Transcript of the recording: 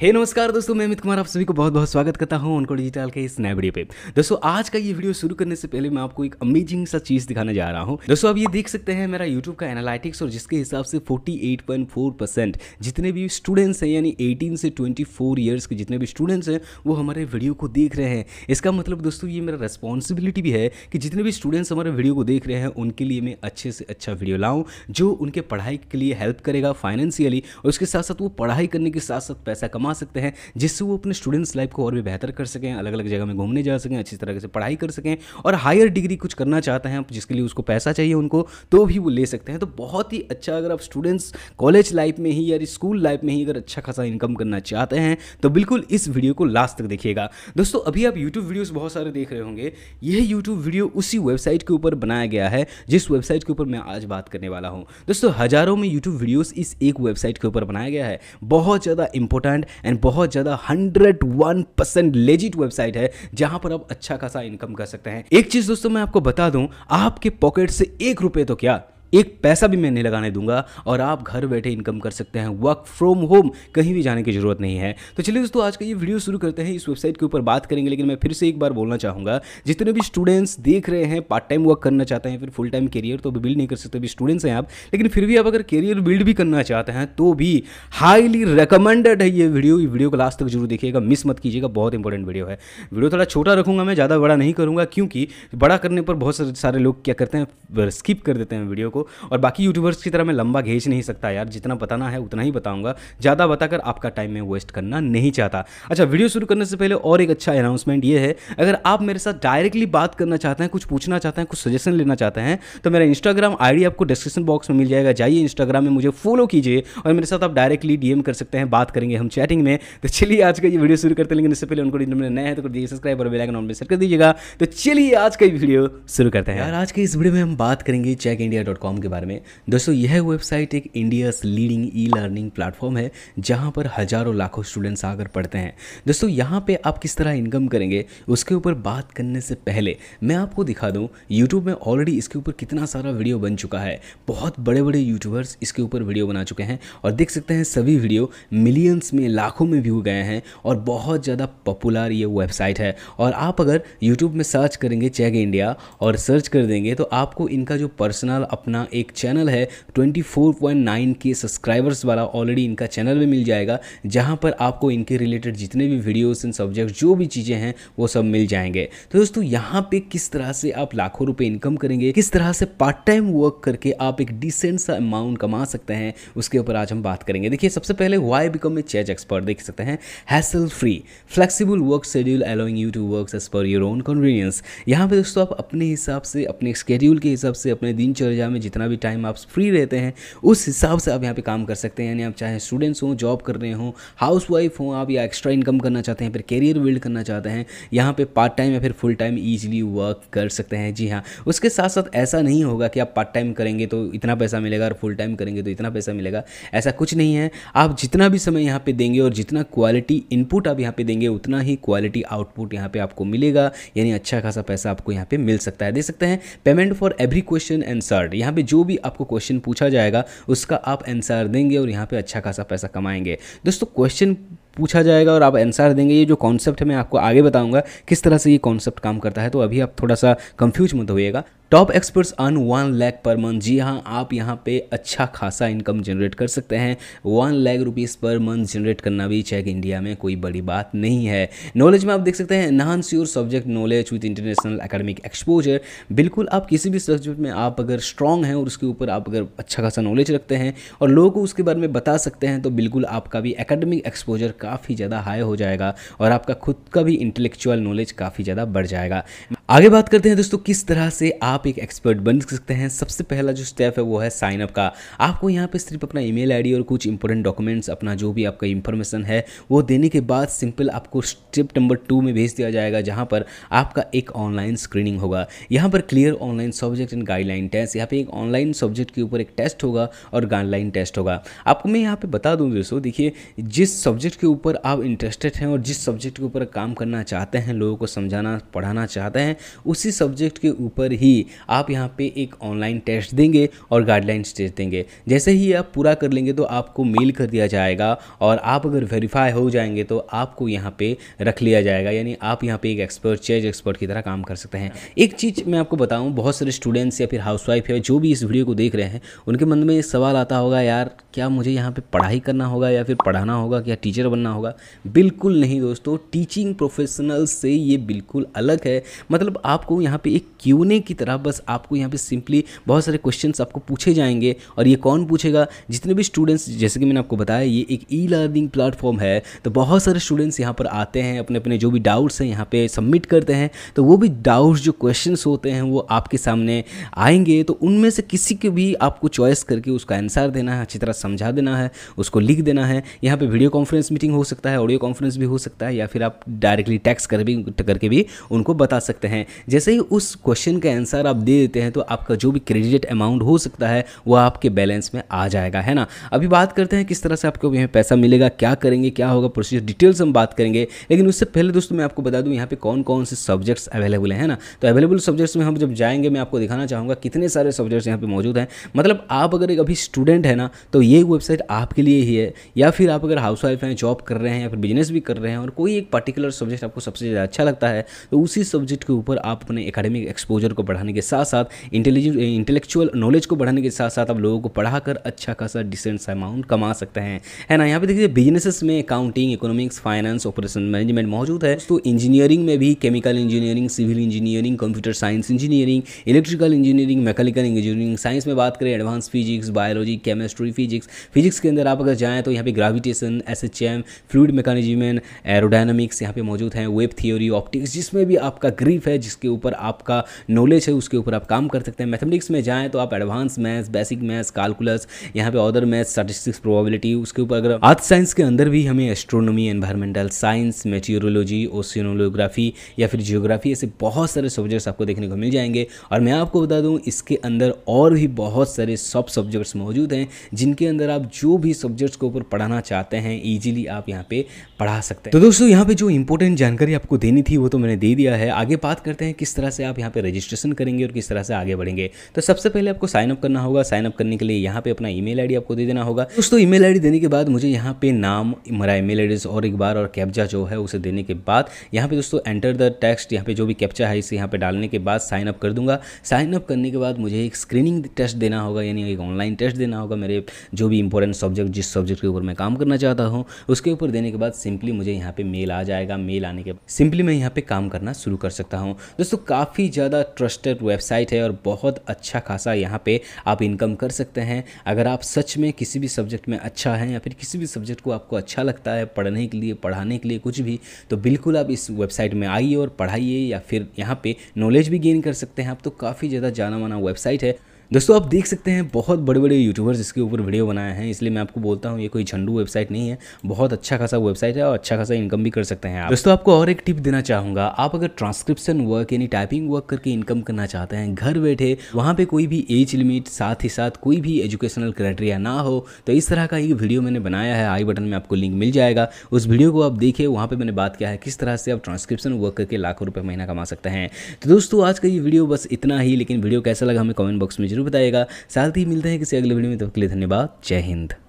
हे नमस्कार दोस्तों मैं अमित कुमार आप सभी को बहुत बहुत स्वागत करता हूं उनको डिजिटल के इस नए वीडियो पे दोस्तों आज का ये वीडियो शुरू करने से पहले मैं आपको एक अमेजिंग सा चीज दिखाने जा रहा हूं दोस्तों आप ये देख सकते हैं मेरा यूट्यूब का एनालिटिक्स और जिसके हिसाब से 48.4 परसेंट जितने भी स्टूडेंट्स हैं यानी एटीन से ट्वेंटी ईयर्स के जितने भी स्टूडेंट्स हैं वो हमारे वीडियो को देख रहे हैं इसका मतलब दोस्तों ये मेरा रेस्पॉन्सिबिलिटी भी है कि जितने भी स्टूडेंट्स हमारे वीडियो को देख रहे हैं उनके लिए मैं अच्छे से अच्छा वीडियो लाऊँ जो उनके पढ़ाई के लिए हेल्प करेगा फाइनेंशियली और उसके साथ साथ वो पढ़ाई करने के साथ साथ पैसा कमा कमा सकते हैं जिससे वो अपने स्टूडेंट्स लाइफ को और भी बेहतर कर सकें अलग अलग जगह में घूमने जा सकें अच्छी तरह से पढ़ाई कर सकें और हायर डिग्री कुछ करना चाहते हैं जिसके लिए उसको पैसा चाहिए उनको तो भी वो ले सकते हैं तो बहुत ही अच्छा अगर आप स्टूडेंट्स कॉलेज लाइफ में ही या स्कूल लाइफ में ही अगर अच्छा खासा इनकम करना चाहते हैं तो बिल्कुल इस वीडियो को लास्ट तक देखिएगा दोस्तों अभी आप यूट्यूब वीडियोज़ बहुत सारे देख रहे होंगे यह यूट्यूब वीडियो उसी वेबसाइट के ऊपर बनाया गया है जिस वेबसाइट के ऊपर मैं आज बात करने वाला हूँ दोस्तों हज़ारों में यूट्यूब वीडियोज इस एक वेबसाइट के ऊपर बनाया गया है बहुत ज़्यादा इंपॉर्टेंट एंड बहुत ज़्यादा hundred one percent legit website है जहां पर आप अच्छा खासा इनकम कर सकते हैं एक चीज़ दोस्तों मैं आपको बता दूं आपके पॉकेट से एक रुपए तो क्या एक पैसा भी मैं नहीं लगाने दूंगा और आप घर बैठे इनकम कर सकते हैं वर्क फ्रॉम होम कहीं भी जाने की ज़रूरत नहीं है तो चलिए दोस्तों आज का ये वीडियो शुरू करते हैं इस वेबसाइट के ऊपर बात करेंगे लेकिन मैं फिर से एक बार बोलना चाहूँगा जितने भी स्टूडेंट्स देख रहे हैं पार्ट टाइम वर्क करना चाहते हैं फिर फुल टाइम करियर तो अभी बिल्ड नहीं कर सकते अभी स्टूडेंट्स हैं आप लेकिन फिर भी आप अगर करियर बिल्ड भी करना चाहते हैं तो भी हाईली रिकमेंडेड है ये वीडियो ये वीडियो को लास्ट तक जरूर देखिएगा मिस मत कीजिएगा बहुत इंपॉर्टेंट वीडियो है वीडियो थोड़ा छोटा रखूंगा मैं ज़्यादा बड़ा नहीं करूँगा क्योंकि बड़ा करने पर बहुत सारे लोग क्या करते हैं स्किप कर देते हैं वीडियो को को और बाकी यूट्यूबर्स की तरह मैं लंबा खींच नहीं सकता यार जितना बताना है उतना ही बताऊंगा ज़्यादा बताकर आपका टाइम मैं वेस्ट करना नहीं चाहता अच्छा वीडियो शुरू करने से पहले और एक अच्छा अनाउंसमेंट ये है अगर आप मेरे साथ डायरेक्टली बात करना चाहते हैं कुछ पूछना चाहते हैं कुछ सजेशन लेना चाहते हैं तो मेरा इंस्टाग्राम आईडी आपको डिस्क्रिप्शन बॉक्स में मिल जाएगा जाइए इंस्टाग्राम में मुझे फॉलो कीजिए और मेरे साथ आप डायरेक्टली डीएम कर सकते हैं बात करेंगे हम चैटिंग में तो चलिए आज का ये वीडियो शुरू करते लेकिन इससे पहले उनको नए हैं तो सब्सक्राइब और बेलाइकन ऑन पर सेट कर दीजिएगा तो चलिए आज का वीडियो शुरू करते हैं यार आज के इस वीडियो में हम बात करेंगे चेक कॉम के बारे में दोस्तों यह वेबसाइट एक India's leading e learning platform है जहां पर हज़ारों लाखों स्टूडेंट्स आकर पढ़ते हैं दोस्तों यहां पे आप किस तरह इनकम करेंगे उसके ऊपर बात करने से पहले मैं आपको दिखा दूं यूट्यूब में ऑलरेडी इसके ऊपर कितना सारा वीडियो बन चुका है बहुत बड़े बड़े यूट्यूबर्स इसके ऊपर वीडियो बना चुके हैं और देख सकते हैं सभी वीडियो मिलियंस में लाखों में व्यू गए हैं और बहुत ज़्यादा पॉपुलर ये वेबसाइट है और आप अगर यूट्यूब में सर्च करेंगे चेक इंडिया और सर्च कर देंगे तो आपको इनका जो पर्सनल अपना अपना एक चैनल है 24.9 के सब्सक्राइबर्स वाला ऑलरेडी इनका चैनल भी मिल जाएगा जहाँ पर आपको इनके रिलेटेड जितने भी वीडियोस एंड सब्जेक्ट जो भी चीज़ें हैं वो सब मिल जाएंगे तो दोस्तों यहाँ पे किस तरह से आप लाखों रुपये इनकम करेंगे किस तरह से पार्ट टाइम वर्क करके आप एक डिसेंट सा अमाउंट कमा सकते हैं उसके ऊपर आज हम बात करेंगे देखिए सबसे पहले why become a Chegg expert देख सकते हैं hassle free flexible work schedule allowing you to work as per your own convenience यहाँ पे दोस्तों आप अपने हिसाब से अपने स्केड्यूल के हिसाब से अपने दिनचर्या में जितना भी टाइम आप फ्री रहते हैं उस हिसाब से आप यहाँ पे काम कर सकते हैं यानी आप चाहे स्टूडेंट्स हों जॉब कर रहे हों हाउस वाइफ हों आप या एक्स्ट्रा इनकम करना चाहते हैं फिर कैरियर बिल्ड करना चाहते हैं यहाँ पर पार्ट टाइम या फिर फुल टाइम ईजिली वर्क कर सकते हैं जी हाँ उसके साथ साथ ऐसा नहीं होगा कि आप पार्ट टाइम करेंगे तो इतना पैसा मिलेगा और फुल टाइम करेंगे तो इतना पैसा मिलेगा ऐसा कुछ नहीं है आप जितना भी समय यहाँ पर देंगे और जितना क्वालिटी इनपुट आप यहाँ पर देंगे उतना ही क्वालिटी आउटपुट यहाँ पर आपको मिलेगा यानी अच्छा खासा पैसा आपको यहाँ पर मिल सकता है दे सकते हैं payment for every question and सर्ट यहाँ पे जो भी आपको क्वेश्चन पूछा जाएगा उसका आप आंसर देंगे और यहाँ पे अच्छा खासा पैसा कमाएंगे दोस्तों क्वेश्चन पूछा जाएगा और आप आंसर देंगे ये जो कॉन्सेप्ट है मैं आपको आगे बताऊंगा किस तरह से ये कॉन्सेप्ट काम करता है तो अभी आप थोड़ा सा कंफ्यूज मत होइएगा top experts earn one lakh per month जी हाँ आप यहाँ पे अच्छा खासा इनकम जनरेट कर सकते हैं one lakh rupees per month generate करना भी चेक इंडिया में कोई बड़ी बात नहीं है नॉलेज में आप देख सकते हैं enhance your subject knowledge with international academic exposure बिल्कुल आप किसी भी सब्जेक्ट में आप अगर स्ट्रांग हैं और उसके ऊपर आप अगर अच्छा खासा नॉलेज रखते हैं और लोगों को उसके बारे में बता सकते हैं तो बिल्कुल आपका भी एकेडमिक एक्सपोजर काफ़ी ज़्यादा हाई हो जाएगा और आपका खुद का भी इंटेलेक्चुअल नॉलेज काफ़ी ज़्यादा बढ़ जाएगा आगे बात करते हैं दोस्तों किस तरह से आप आप एक एक्सपर्ट बन सकते हैं सबसे पहला जो स्टेप है वो है साइनअप का आपको यहाँ पे सिर्फ अपना ईमेल आईडी और कुछ इंपॉर्टेंट डॉक्यूमेंट्स अपना जो भी आपका इन्फॉर्मेशन है वो देने के बाद सिंपल आपको स्टेप नंबर टू में भेज दिया जाएगा जहाँ पर आपका एक ऑनलाइन स्क्रीनिंग होगा यहाँ पर clear online subject and guideline test यहाँ पर एक ऑनलाइन सब्जेक्ट के ऊपर एक टेस्ट होगा और गाइडलाइन टेस्ट होगा आपको मैं यहाँ पर बता दूँ दोस्तों देखिए जिस सब्जेक्ट के ऊपर आप इंटरेस्टेड हैं और जिस सब्जेक्ट के ऊपर काम करना चाहते हैं लोगों को समझाना पढ़ाना चाहते हैं उसी सब्जेक्ट के ऊपर ही आप यहाँ पे एक ऑनलाइन टेस्ट देंगे और गाइडलाइंस टेस्ट देंगे जैसे ही आप पूरा कर लेंगे तो आपको मेल कर दिया जाएगा और आप अगर वेरीफाई हो जाएंगे तो आपको यहाँ पे रख लिया जाएगा यानी आप यहाँ पे एक एक्सपर्ट चेज एक्सपर्ट की तरह काम कर सकते हैं एक चीज़ मैं आपको बताऊँ बहुत सारे स्टूडेंट्स या फिर वाइफ या जो भी इस वीडियो को देख रहे हैं उनके मन में सवाल आता होगा यार क्या मुझे यहाँ पर पढ़ाई करना होगा या फिर पढ़ाना होगा क्या टीचर बनना होगा बिल्कुल नहीं दोस्तों टीचिंग प्रोफेशनल से ये बिल्कुल अलग है मतलब आपको यहाँ पे एक क्यूने की तरह आप बस आपको यहाँ पे सिंपली बहुत सारे क्वेश्चन आपको पूछे जाएंगे और ये कौन पूछेगा जितने भी स्टूडेंट्स जैसे कि मैंने आपको बताया ये एक ई लर्निंग प्लेटफॉर्म है तो बहुत सारे स्टूडेंट्स यहाँ पर आते हैं अपने अपने जो भी डाउट्स हैं यहाँ पर सबमिट करते हैं तो वो भी डाउट्स जो क्वेश्चन होते हैं वो आपके सामने आएंगे तो उनमें से किसी के भी आपको चॉइस करके उसका आंसर देना है अच्छी तरह समझा देना है उसको लिख देना है यहाँ पे वीडियो कॉन्फ्रेंस मीटिंग हो सकता है ऑडियो कॉन्फ्रेंस भी हो सकता है या फिर आप डायरेक्टली टैक्स कर भी करके भी उनको बता सकते हैं जैसे ही उस क्वेश्चन का आंसर आप दे देते हैं तो आपका जो भी क्रेडिट अमाउंट हो सकता है वह आपके बैलेंस में आ जाएगा है ना अभी बात करते हैं किस तरह से आपको यहाँ पैसा मिलेगा क्या करेंगे क्या होगा प्रोसीजर डिटेल्स हम बात करेंगे लेकिन उससे पहले दोस्तों मैं आपको बता दूँ यहाँ पे कौन कौन से सब्जेक्ट्स अवेलेबल हैं ना तो अवेलेबल सब्जेक्ट्स में हम जब जाएंगे मैं आपको दिखाना चाहूँगा कितने सारे सब्जेक्ट्स यहाँ पर मौजूद हैं मतलब आप अगर एक अभी स्टूडेंट है ना तो ये वेबसाइट आपके लिए ही है या फिर आप अगर हाउस वाइफ हैं जॉब कर रहे हैं या फिर बिजनेस भी कर रहे हैं और कोई एक पर्टिकुलर सब्जेक्ट आपको सबसे ज़्यादा अच्छा लगता है तो उसी सब्जेक्ट के ऊपर आप अपने एकेडमिक एक्सपोजर को बढ़ाने के के साथ साथ इंटेलिजेंट इंटेलेक्चुअल नॉलेज को बढ़ाने के साथ साथ आप लोगों को पढ़ाकर अच्छा खासा डिसेंट अमाउंट कमा सकते हैं है ना यहाँ पे देखिए बिजनेसेस में accounting economics finance operation management मौजूद है तो इंजीनियरिंग में भी chemical engineering civil engineering computer science engineering electrical engineering mechanical engineering science में बात करें advance physics biology chemistry physics physics के अंदर आप अगर जाएँ तो यहाँ पे gravitation S H M fluid mechanism aerodynamics यहाँ पे मौजूद है वेब थियोरी ऑप्टिक्स जिसमें भी आपका ग्रीफ है जिसके ऊपर आपका नॉलेज है उस उसके ऊपर आप काम कर सकते हैं मैथमेटिक्स में जाएँ तो आप advance maths basic maths calculus यहाँ पे ऑदर मैथ्स स्टैटिस्टिक्स प्रोबेबिलिटी उसके ऊपर अगर आर्थ साइंस के अंदर भी हमें astronomy environmental science meteorology oceanography या फिर जियोग्राफी ऐसे बहुत सारे सब्जेक्ट्स आपको देखने को मिल जाएंगे और मैं आपको बता दूँ इसके अंदर और भी बहुत सारे सब सब्जेक्ट्स मौजूद हैं जिनके अंदर आप जो भी सब्जेक्ट्स के ऊपर पढ़ाना चाहते हैं ईजिली आप यहाँ पे पढ़ा सकते हैं तो दोस्तों यहाँ पे जो इंपॉर्टेंट जानकारी आपको देनी थी वो तो मैंने दे दिया है आगे बात करते हैं किस तरह से आप यहाँ पे रजिस्ट्रेशन करेंगे करेंगे और किस तरह से आगे बढ़ेंगे तो सबसे पहले आपको साइन अप करना होगा साइन अप करने के लिए यहाँ पे अपना ई मेल आपको दे देना होगा दोस्तों ई मेल देने के बाद मुझे यहाँ पे नाम मेरा ई मेल और एक बार और कैप्चा जो है उसे देने के बाद यहाँ पे दोस्तों एंटर द टेक्स्ट यहाँ पे जो भी कैप्चा है इसे यहाँ पे डालने के बाद साइन अप कर दूंगा साइन अप करने के बाद मुझे एक स्क्रीनिंग टेस्ट देना होगा यानी एक ऑनलाइन टेस्ट देना होगा मेरे जो भी इंपॉर्टेंट सब्जेक्ट जिस सब्जेक्ट के ऊपर मैं काम करना चाहता हूँ उसके ऊपर देने के बाद सिंपली मुझे यहाँ पे मेल आ जाएगा मेल आने के बाद सिंपली मैं यहाँ पे काम करना शुरू कर सकता हूँ दोस्तों काफ़ी ज़्यादा ट्रस्टेड रिलेटेड वेबसाइट है और बहुत अच्छा खासा यहाँ पे आप इनकम कर सकते हैं अगर आप सच में किसी भी सब्जेक्ट में अच्छा हैं या फिर किसी भी सब्जेक्ट को आपको अच्छा लगता है पढ़ने के लिए पढ़ाने के लिए कुछ भी तो बिल्कुल आप इस वेबसाइट में आइए और पढ़ाइए या फिर यहाँ पर नॉलेज भी गेन कर सकते हैं आप तो काफ़ी ज़्यादा जाना माना वेबसाइट है दोस्तों आप देख सकते हैं बहुत बड़े बड़े यूट्यूबर्स इसके ऊपर वीडियो बनाए हैं इसलिए मैं आपको बोलता हूँ ये कोई झंडू वेबसाइट नहीं है बहुत अच्छा खासा वेबसाइट है और अच्छा खासा इनकम भी कर सकते हैं आप दोस्तों आपको और एक टिप देना चाहूंगा आप अगर ट्रांसक्रिप्शन वर्क यानी टाइपिंग वर्क करके इनकम करना चाहते हैं घर बैठे वहाँ पर कोई भी एज लिमिट साथ ही साथ कोई भी एजुकेशनल क्राइटेरिया ना हो तो इस तरह का ये वीडियो मैंने बनाया है आई बटन में आपको लिंक मिल जाएगा उस वीडियो को आप देखिए वहाँ पर मैंने बात किया है किस तरह से आप ट्रांसक्रिप्शन वर्क करके लाखों रुपये महीना कमा सकते हैं तो दोस्तों आज का ये वीडियो बस इतना ही लेकिन वीडियो कैसा लगा हमें कॉमेंट बॉक्स में ज़रूर बताइएगा साथ ही मिलते हैं किसी अगले वीडियो में तो के लिए धन्यवाद जय हिंद